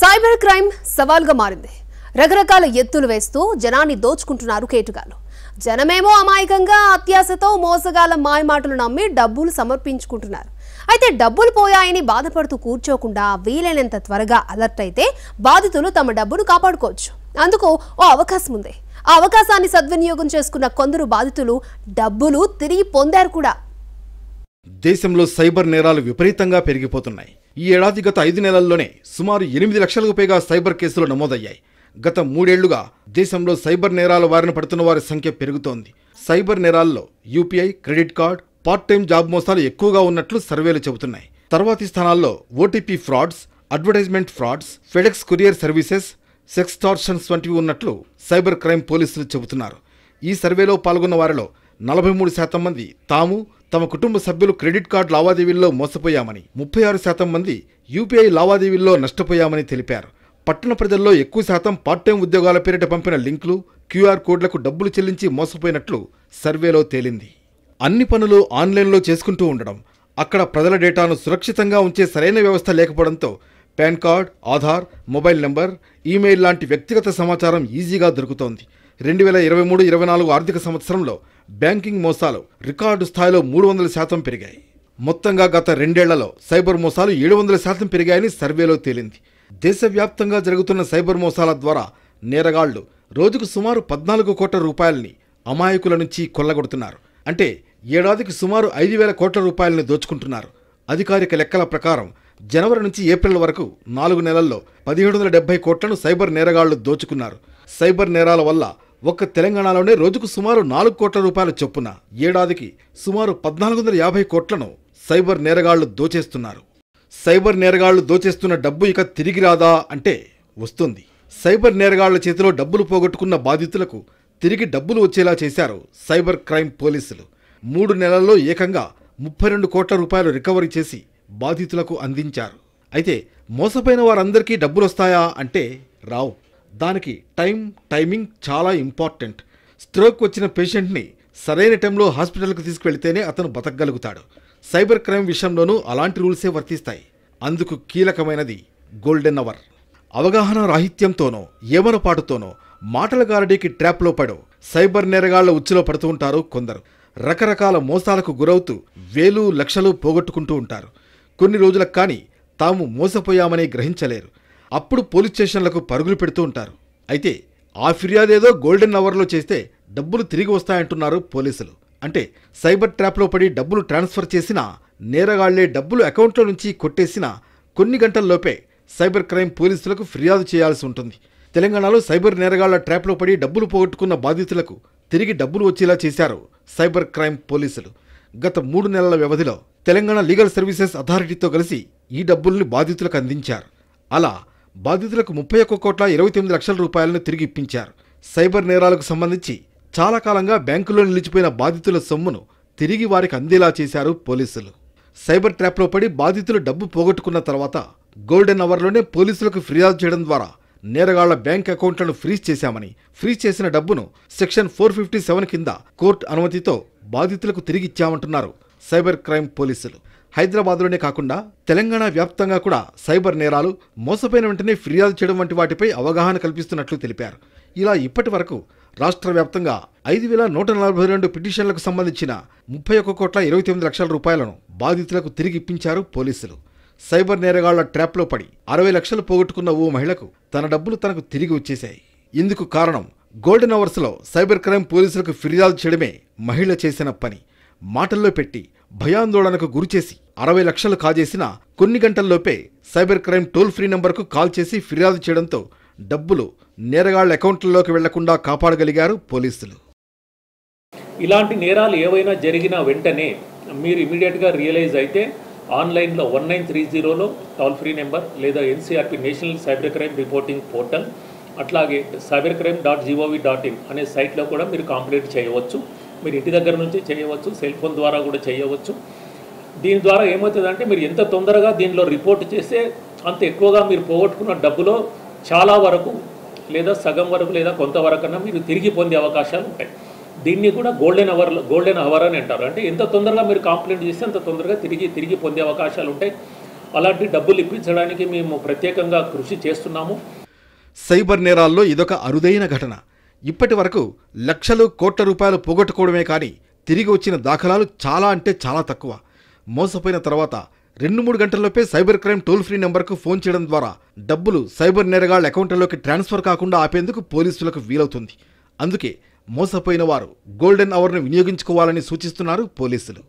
cyber crime సవాల్గా మారింది రకరకాల ఎత్తులు వేస్తూ జనాన్ని దోచుకుంటున్నారు కేటుగాలు జనమేమో అమాయకంగా అత్యాశతో మోసగాల మాయమాటలు నమ్మి డబ్బులు సమర్పించుకుంటున్నారు అయితే డబ్బులు పోయాయని బాధపడుతూ కూర్చోకుండా వీలైనంత త్వరగా అలర్ట్ అయితే బాధితులు తమ డబ్బును కాపాడుకోవచ్చు అందుకు ఓ అవకాశం ఉంది ఆ అవకాశాన్ని సద్వినియోగం చేసుకున్న కొందరు బాధితులు డబ్బులు తిరిగి పొందారు కూడా దేశంలో సైబర్ నేరాలు విపరీతంగా పెరిగిపోతున్నాయి ఈ ఏడాది గత ఐదు నెలల్లోనే సుమారు ఎనిమిది లక్షలకు పైగా సైబర్ కేసులు నమోదయ్యాయి గత మూడేళ్లుగా దేశంలో సైబర్ నేరాల వారిన పడుతున్న వారి సంఖ్య పెరుగుతోంది సైబర్ నేరాల్లో UPI credit card part time job మోసాలు ఎక్కువగా ఉన్నట్లు సర్వేలు చెబుతున్నాయి తర్వాతి స్థానాల్లో OTP frauds advertisement frauds FedEx courier services sextortions వంటివి ఉన్నట్లు సైబర్ క్రైమ్ పోలీసులు చెబుతున్నారు ఈ సర్వేలో పాల్గొన్న వారిలో నలభై మూడు శాతం మంది తాము తమ కుటుంబ సభ్యులు క్రెడిట్ కార్డు లావాదేవీల్లో మోసపోయామని ముప్పై ఆరు శాతం మంది యూపీఐ లావాదేవీల్లో నష్టపోయామని తెలిపారు పట్టణ ప్రజల్లో ఎక్కువ శాతం పార్ట్ టైం ఉద్యోగాల పేరిట పంపిన లింకులు క్యూఆర్ కోడ్లకు డబ్బులు చెల్లించి మోసపోయినట్లు సర్వేలో తేలింది అన్ని పనులు ఆన్లైన్లో చేసుకుంటూ ఉండడం అక్కడ ప్రజల డేటాను సురక్షితంగా ఉంచే సరైన వ్యవస్థ లేకపోవడంతో PAN card Aadhaar mobile number email లాంటి వ్యక్తిగత సమాచారం ఈజీగా దొరుకుతోంది రెండు వేల ఇరవై మూడు ఇరవై నాలుగు ఆర్థిక సంవత్సరంలో బ్యాంకింగ్ మోసాలు రికార్డు స్థాయిలో మూడు వందల శాతం పెరిగాయి మొత్తంగా గత రెండేళ్లలో సైబర్ మోసాలు ఏడు వందల శాతం పెరిగాయని సర్వేలో తేలింది దేశవ్యాప్తంగా జరుగుతున్న సైబర్ మోసాల ద్వారా నేరగాళ్లు రోజుకు సుమారు పద్నాలుగు కోట్ల రూపాయలని అమాయకుల నుంచి కొల్లగొడుతున్నారు అంటే ఏడాదికి సుమారు ఐదు వేల కోట్ల రూపాయలని దోచుకుంటున్నారు అధికారిక లెక్కల ప్రకారం జనవరి నుంచి ఏప్రిల్ వరకు నాలుగు నెలల్లో పదిహేడు వందల డెబ్బై కోట్లను సైబర్ నేరగాళ్లు దోచుకున్నారు సైబర్ నేరాల వల్ల ఒక్క తెలంగాణలోనే రోజుకు సుమారు నాలుగు కోట్ల రూపాయల చొప్పున ఏడాదికి సుమారు పద్నాలుగు వందల యాభై కోట్లను సైబర్ నేరగాళ్లు దోచేస్తున్నారు సైబర్ నేరగాళ్లు దోచేస్తున్న డబ్బు ఇక తిరిగి రాదా అంటే వస్తుంది సైబర్ నేరగాళ్ల చేతిలో డబ్బులు పోగొట్టుకున్న బాధితులకు తిరిగి డబ్బులు వచ్చేలా చేశారు సైబర్ క్రైమ్ పోలీసులు మూడు నెలల్లో ఏకంగా ముప్పై రెండు కోట్ల రూపాయలు రికవరీ చేసి బాధితులకు అందించారు అయితే మోసపోయిన వారందరికీ డబ్బులు వస్తాయా అంటే రావు దానికి టైం టైమింగ్ చాలా ఇంపార్టెంట్ స్ట్రోక్ వచ్చిన పేషెంట్ని సరైన టైంలో హాస్పిటల్కి తీసుకువెళితేనే అతను బతకగలుగుతాడు సైబర్ క్రైమ్ విషయంలోనూ అలాంటి రూల్సే వర్తిస్తాయి అందుకు కీలకమైనది గోల్డెన్ అవర్ అవగాహన రాహిత్యంతోనో ఏమరపాటుతోనో మాటల గారడీకి ట్రాప్లో పడో సైబర్ నేరగాళ్ల ఉచ్చులో పడుతూ ఉంటారు కొందరు రకరకాల మోసాలకు గురవుతూ వేలు లక్షలు పోగొట్టుకుంటూ ఉంటారు కొన్ని రోజులకు కానీ తాము మోసపోయామని గ్రహించలేరు అప్పుడు పోలీస్ స్టేషన్లకు పరుగులు పెడుతూ ఉంటారు అయితే ఆ ఫిర్యాదేదో గోల్డెన్ అవర్లో చేస్తే డబ్బులు తిరిగి వస్తాయంటున్నారు పోలీసులు అంటే సైబర్ ట్రాప్లో పడి డబ్బులు ట్రాన్స్ఫర్ చేసిన నేరగాళ్లే డబ్బులు అకౌంట్లో నుంచి కొట్టేసిన కొన్ని గంటల్లోపే సైబర్ క్రైమ్ పోలీసులకు ఫిర్యాదు చేయాల్సి ఉంటుంది తెలంగాణలో సైబర్ నేరగాళ్ల ట్రాప్లో పడి డబ్బులు పోగొట్టుకున్న బాధితులకు తిరిగి డబ్బులు వచ్చేలా చేశారు సైబర్ క్రైమ్ పోలీసులు గత మూడు నెలల వ్యవధిలో తెలంగాణ లీగల్ సర్వీసెస్ అథారిటీతో కలిసి ఈ డబ్బుల్ని బాధితులకు అందించారు అలా బాధితులకు ముప్పై ఒక్క కోట్ల ఇరవై తొమ్మిది లక్షల రూపాయలను తిరిగి ఇప్పించారు సైబర్ నేరాలకు సంబంధించి చాలా కాలంగా బ్యాంకులో నిలిచిపోయిన బాధితుల సొమ్మును తిరిగి వారికి అందేలా చేశారు పోలీసులు సైబర్ ట్రాప్లో పడి బాధితులు డబ్బు పోగొట్టుకున్న తర్వాత గోల్డెన్ అవర్లోనే పోలీసులకు ఫిర్యాదు చేయడం ద్వారా నేరగాళ్ల బ్యాంక్ అకౌంట్లను ఫ్రీజ్ చేశామని ఫ్రీజ్ చేసిన డబ్బును సెక్షన్ ఫోర్ ఫిఫ్టీ సెవెన్ కింద కోర్టు అనుమతితో బాధితులకు తిరిగిచ్చామంటున్నారు సైబర్ క్రైమ్ పోలీసులు హైదరాబాద్లోనే కాకుండా తెలంగాణ వ్యాప్తంగా కూడా సైబర్ నేరాలు మోసపోయిన వెంటనే ఫిర్యాదు చేయడం వంటి వాటిపై అవగాహన కల్పిస్తున్నట్లు తెలిపారు ఇలా ఇప్పటి వరకు రాష్ట్ర వ్యాప్తంగా ఐదు వేల నూట నలభై రెండు పిటిషన్లకు సంబంధించిన ముప్పై ఒక్క కోట్ల ఇరవై తొమ్మిది లక్షల రూపాయలను బాధితులకు తిరిగి ఇప్పించారు పోలీసులు సైబర్ నేరగాళ్ల ట్రాప్లో పడి అరవై లక్షలు పోగొట్టుకున్న ఓ మహిళకు తన డబ్బులు తనకు తిరిగి వచ్చేశాయి ఇందుకు కారణం గోల్డెన్ అవర్స్లో సైబర్ క్రైమ్ పోలీసులకు ఫిర్యాదు చేయడమే మహిళ చేసిన పని మాటల్లో పెట్టి భయాందోళనకు గురిచేసి అరవై లక్షలు కాజేసిన కొన్ని గంటల్లోపే సైబర్ క్రైమ్ టోల్ ఫ్రీ నంబర్కు కాల్ చేసి ఫిర్యాదు చేయడంతో డబ్బులు నేరగాళ్ల అకౌంట్లలోకి వెళ్లకుండా కాపాడగలిగారు పోలీసులు ఇలాంటి నేరాలు ఏవైనా జరిగినా వెంటనే మీరు ఇమీడియట్గా రియలైజ్ అయితే ఆన్లైన్లో వన్ నైన్ త్రీ జీరోలో టోల్ ఫ్రీ నెంబర్ లేదా NCRP national cyber crime reporting portal అట్లాగే cyber crime dot GOV dot in అనే సైట్లో కూడా మీరు కాంప్లైంట్ చేయవచ్చు మీరు ఇంటి దగ్గర నుంచి చేయవచ్చు సెల్ ఫోన్ ద్వారా కూడా చేయవచ్చు దీని ద్వారా ఏమవుతుందంటే మీరు ఎంత తొందరగా దీనిలో రిపోర్ట్ చేస్తే అంత ఎక్కువగా మీరు పోగొట్టుకున్న డబ్బులో చాలా వరకు లేదా సగం వరకు లేదా కొంతవరకన్నా మీరు తిరిగి పొందే అవకాశాలు ఉంటాయి దీన్ని కూడా గోల్డెన్ అవర్ గోల్డెన్ అవర్ అని అంటారు అంటే ఎంత తొందరగా మీరు కంప్లైంట్ చేస్తే అంత తొందరగా తిరిగి తిరిగి పొందే అవకాశాలు ఉంటాయి అలాంటి డబ్బులు ఇప్పించడానికి మేము ప్రత్యేకంగా కృషి చేస్తున్నాము సైబర్ నేరాల్లో ఇదొక అరుదైన ఘటన ఇప్పటి వరకు లక్షలు కోట్ల రూపాయలు పోగొట్టుకోవడమే కానీ తిరిగి వచ్చిన దాఖలాలు చాలా అంటే చాలా తక్కువ మోసపోయిన తర్వాత రెండు మూడు గంటల్లోపే సైబర్ క్రైమ్ టోల్ ఫ్రీ నెంబర్కు ఫోన్ చేయడం ద్వారా డబ్బులు సైబర్ నేరగాళ్ల అకౌంట్లలోకి ట్రాన్స్ఫర్ కాకుండా ఆపేందుకు పోలీసులకు వీలవుతుంది అందుకే మోసపోయిన వారు గోల్డెన్ అవర్ను వినియోగించుకోవాలని సూచిస్తున్నారు పోలీసులు